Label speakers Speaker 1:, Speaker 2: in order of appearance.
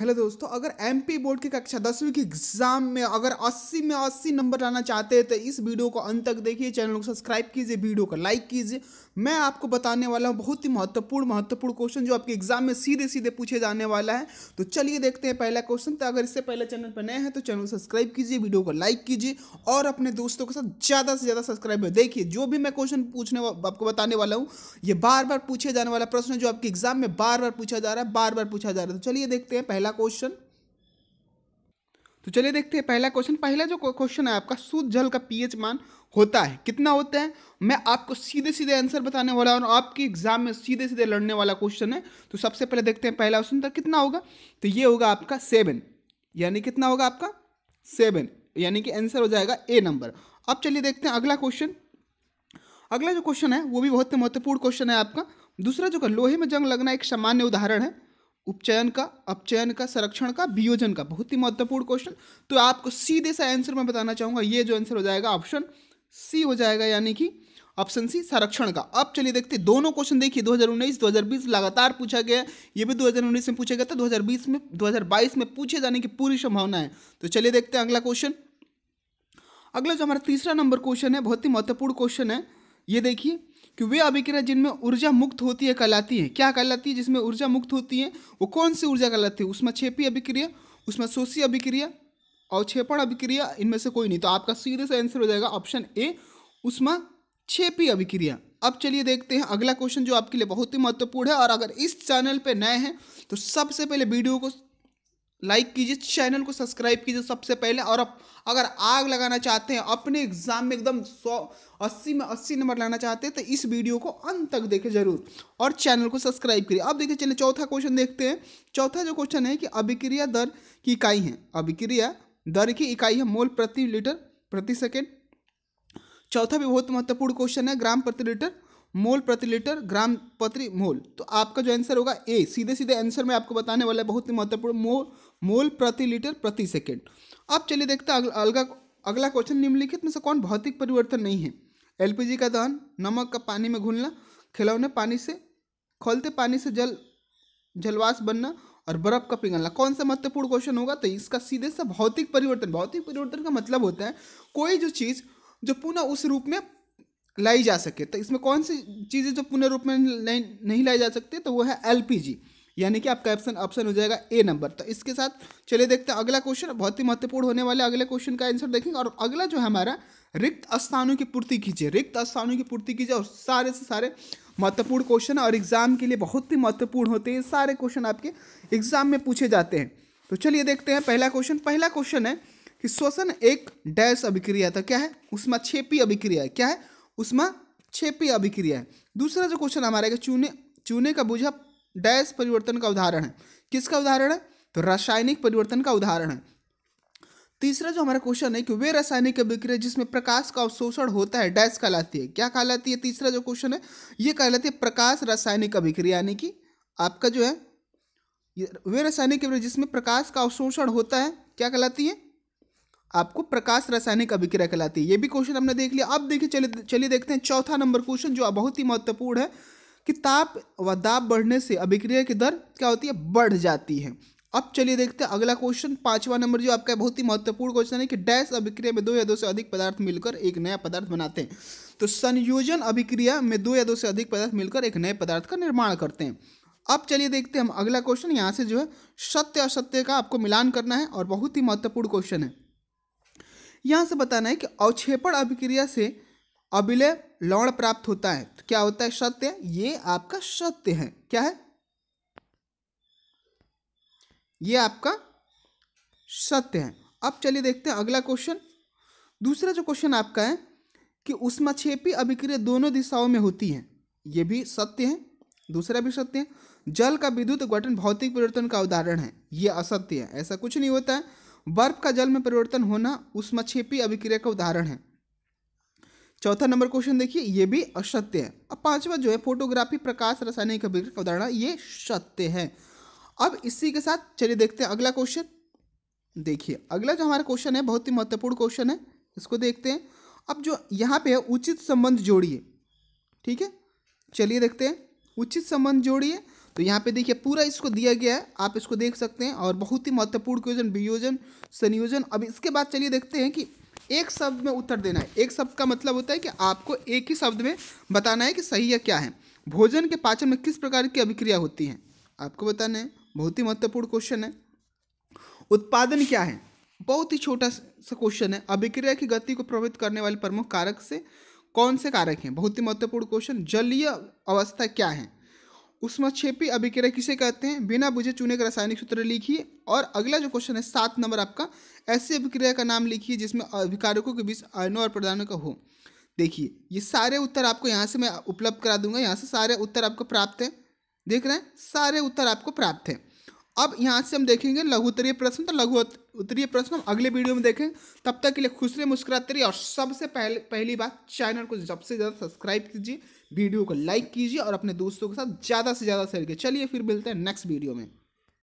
Speaker 1: hello दोस्तों अगर MP board की कक्षा दसवीं की एग्जाम में अगर 80 में 80 नंबर लाना चाहते हैं तो इस वीडियो को अंत तक देखिए चैनल को सब्सक्राइब कीजिए वीडियो को लाइक कीजिए मैं आपको बताने वाला हूँ बहुत ही महत्वपूर्ण महत्वपूर्ण क्वेश्चन जो आपके एग्जाम में सीधे सीधे पूछे जाने वाला है तो चलिए देखते हैं पहला क्वेश्चन तो अगर इससे पहले चैनल पर नए हैं तो चैनल को सब्सक्राइब कीजिए वीडियो को लाइक कीजिए और अपने दोस्तों के साथ ज़्यादा से ज़्यादा सब्सक्राइब देखिए जो भी मैं क्वेश्चन पूछने आपको बताने वाला हूँ ये बार बार पूछे जाने वाला प्रश्न जो आपके एग्जाम में बार बार पूछा जा रहा है बार बार पूछा जा रहा है तो चलिए देखते हैं पहला पहला क्वेश्चन तो चलिए देखते हैं पहला क्वेश्चन पहला जो क्वेश्चन है आपका शुद्ध जल का पीएच मान होता है कितना होता है मैं आपको सीधे सीधे आंसर बताने वाला हूँ आपकी एग्जाम में सीधे सीधे लड़ने वाला क्वेश्चन है तो सबसे पहले देखते हैं पहला क्वेश्चन था तो कितना होगा तो ये होगा आपका सेवन यानी कितना होगा आपका सेवन यानी कि आंसर हो जाएगा ए नंबर अब चलिए देखते हैं अगला क्वेश्चन अगला जो क्वेश्चन है वो भी बहुत महत्वपूर्ण क्वेश्चन है आपका दूसरा जो लोहे में जंग लगना एक सामान्य उदाहरण है उपचयन का अपचयन का संरक्षण का वियोजन का बहुत ही महत्वपूर्ण क्वेश्चन तो आपको सीधे सा आंसर मैं बताना चाहूंगा ये जो आंसर हो जाएगा ऑप्शन सी हो जाएगा यानी कि ऑप्शन सी संरक्षण का अब चलिए देखते दोनों क्वेश्चन देखिए 2019 2020 लगातार पूछा गया ये भी 2019 में पूछा गया था 2020 में 2022 में पूछे जाने की पूरी संभावना है तो चलिए देखते हैं अगला क्वेश्चन अगला जो हमारा तीसरा नंबर क्वेश्चन है बहुत ही महत्वपूर्ण क्वेश्चन है ये देखिए कि वे अभिक्रिया जिनमें ऊर्जा मुक्त होती है कहलाती है क्या कहलाती है जिसमें ऊर्जा मुक्त होती है वो कौन सी ऊर्जा कहलाती है उसमें छेपी अभिक्रिया उसमें शोषी अभिक्रिया और छेपण अभिक्रिया इनमें से कोई नहीं तो आपका सीधे सा आंसर हो जाएगा ऑप्शन ए उसमें छेपी अभिक्रिया अब चलिए देखते हैं अगला क्वेश्चन जो आपके लिए बहुत ही महत्वपूर्ण है और अगर इस चैनल पर नए हैं तो सबसे पहले वीडियो को लाइक कीजिए चैनल को सब्सक्राइब कीजिए सबसे पहले और अब अगर आग लगाना चाहते हैं अपने एग्जाम में एकदम सौ अस्सी में अस्सी नंबर लाना चाहते हैं तो इस वीडियो को अंत तक देखें जरूर और चैनल को सब्सक्राइब करिए अब देखिए चलिए चौथा क्वेश्चन देखते हैं चौथा जो क्वेश्चन है कि अभिक्रिया दर की इकाई है अभिक्रिया दर की इकाई है मोल प्रति लीटर प्रति सेकेंड चौथा भी बहुत महत्वपूर्ण क्वेश्चन है ग्राम प्रति लीटर मोल प्रति लीटर ग्राम प्रति मोल तो आपका जो आंसर होगा ए सीधे सीधे आंसर में आपको बताने वाला है बहुत ही महत्वपूर्ण मोल मोल प्रति लीटर प्रति सेकेंड अब चलिए देखते हैं अगला अगला क्वेश्चन निम्नलिखित में से कौन भौतिक परिवर्तन नहीं है एलपीजी का दहन नमक का पानी में घुलना खिलौने पानी से खोलते पानी से जल जलवास बनना और बर्फ का पिघलना कौन सा महत्वपूर्ण क्वेश्चन होगा तो इसका सीधे सा भौतिक परिवर्तन भौतिक परिवर्तन का मतलब होता है कोई जो चीज़ जो पुनः उस रूप में लाई जा सके तो इसमें कौन सी चीज़ें जो पुनः रूप में नहीं नहीं लाई जा सकती तो वो है एल यानी कि आपका ऑप्शन ऑप्शन हो जाएगा ए नंबर तो इसके साथ चलिए देखते हैं अगला क्वेश्चन बहुत ही महत्वपूर्ण होने वाले अगले क्वेश्चन का आंसर देखेंगे और अगला जो है हमारा रिक्त स्थानों की पूर्ति कीजिए रिक्त स्थानों की पूर्ति कीजिए और सारे से सारे महत्वपूर्ण क्वेश्चन और एग्जाम के लिए बहुत ही महत्वपूर्ण होते हैं सारे क्वेश्चन आपके एग्जाम में पूछे जाते हैं तो चलिए देखते हैं पहला क्वेश्चन पहला क्वेश्चन है कि श्वसन एक डैश अभिक्रिया था क्या है उसमें छेपी अभिक्रिया है क्या है उसमें छेपी अभिक्रिया है दूसरा जो क्वेश्चन हमारा है चूने चूने का बुझा डैश परिवर्तन का उदाहरण है किसका उदाहरण है तो रासायनिक परिवर्तन का उदाहरण है तीसरा जो हमारा क्वेश्चन है कि वे रासायनिक अभिक्रिया जिसमें प्रकाश का अवशोषण होता है डैश कहलाती है क्या कहलाती है तीसरा जो क्वेश्चन है ये कहलाती है प्रकाश रासायनिक अभिक्रिया यानी कि आपका जो है वे रासायनिक अभिक्रिया जिसमें प्रकाश का अवशोषण होता है क्या कहलाती है आपको प्रकाश रासायनिक अभिक्रिया कहलाती है ये भी क्वेश्चन हमने देख लिया अब देखिए चलिए चलिए देखते हैं चौथा नंबर क्वेश्चन जो बहुत ही महत्वपूर्ण है कि ताप व दाप बढ़ने से अभिक्रिया की दर क्या होती है बढ़ जाती है अब चलिए देखते हैं अगला क्वेश्चन पांचवा नंबर जो आपका बहुत ही महत्वपूर्ण क्वेश्चन है कि डैश अभिक्रिया में दो या दो से अधिक पदार्थ मिलकर एक नया पदार्थ बनाते हैं तो संयोजन अभिक्रिया में दो या दो से अधिक पदार्थ मिलकर एक नए पदार्थ का निर्माण करते हैं अब चलिए देखते हैं हम अगला क्वेश्चन यहाँ से जो है सत्य असत्य का आपको मिलान करना है और बहुत ही महत्वपूर्ण क्वेश्चन है यहाँ से बताना है कि अवक्षेपण अभिक्रिया से अभिलय लौड़ प्राप्त होता है तो क्या होता है सत्य ये आपका सत्य है क्या है ये आपका सत्य है अब चलिए देखते हैं अगला क्वेश्चन दूसरा जो क्वेश्चन आपका है कि उष्माक्षेपी अभिक्रिया दोनों दिशाओं में होती है ये भी सत्य है दूसरा भी सत्य है जल का विद्युत गठन भौतिक परिवर्तन का उदाहरण है ये असत्य है ऐसा कुछ नहीं होता है बर्फ का जल में परिवर्तन होना उष्माक्षेपी अभिक्रिया का उदाहरण है चौथा नंबर क्वेश्चन देखिए ये भी असत्य है अब पांचवा जो है फोटोग्राफी प्रकाश रासायनिक अभिक्रिया का उदाहरण ये सत्य है अब इसी के साथ चलिए देखते हैं अगला क्वेश्चन देखिए अगला जो हमारा क्वेश्चन है बहुत ही महत्वपूर्ण क्वेश्चन है इसको देखते हैं अब जो यहाँ पे है उचित संबंध जोड़िए ठीक है चलिए देखते हैं उचित संबंध जोड़िए तो यहाँ पे देखिए पूरा इसको दिया गया है आप इसको देख सकते हैं और बहुत ही महत्वपूर्ण क्वेश्चन वियोजन संयोजन अब इसके बाद चलिए देखते हैं कि एक शब्द में उत्तर देना है एक शब्द का मतलब होता है कि आपको एक ही शब्द में बताना है कि सही या क्या है भोजन के पाचन में किस प्रकार की अभिक्रिया होती है आपको बताना है बहुत ही महत्वपूर्ण क्वेश्चन है उत्पादन क्या है बहुत ही छोटा सा क्वेश्चन है अभिक्रिया की गति को प्रभावित करने वाले प्रमुख कारक से कौन से कारक हैं बहुत ही महत्वपूर्ण क्वेश्चन जलीय अवस्था क्या है उष्माक्षेपी अभिक्रिया किसे कहते हैं बिना बुझे चूने का रासायनिक सूत्र लिखिए और अगला जो क्वेश्चन है सात नंबर आपका ऐसी अभिक्रिया का नाम लिखिए जिसमें अभिकारकों के बीच आयनों और प्रदानों का हो देखिए ये सारे उत्तर आपको यहाँ से मैं उपलब्ध करा दूंगा यहाँ से सारे उत्तर आपको प्राप्त है देख रहे हैं सारे उत्तर आपको प्राप्त है अब यहाँ से हम देखेंगे लघु उत्तरीय प्रश्न तो लघु उत्तरीय प्रश्न हम अगले वीडियो में देखेंगे तब तक के लिए खुश रहे मुस्कुराते रहिए और सबसे पहले पहली बात चैनल को सबसे ज़्यादा सब्सक्राइब कीजिए वीडियो को लाइक कीजिए और अपने दोस्तों के साथ ज़्यादा से ज़्यादा शेयर कीजिए चलिए फिर मिलते हैं नेक्स्ट वीडियो में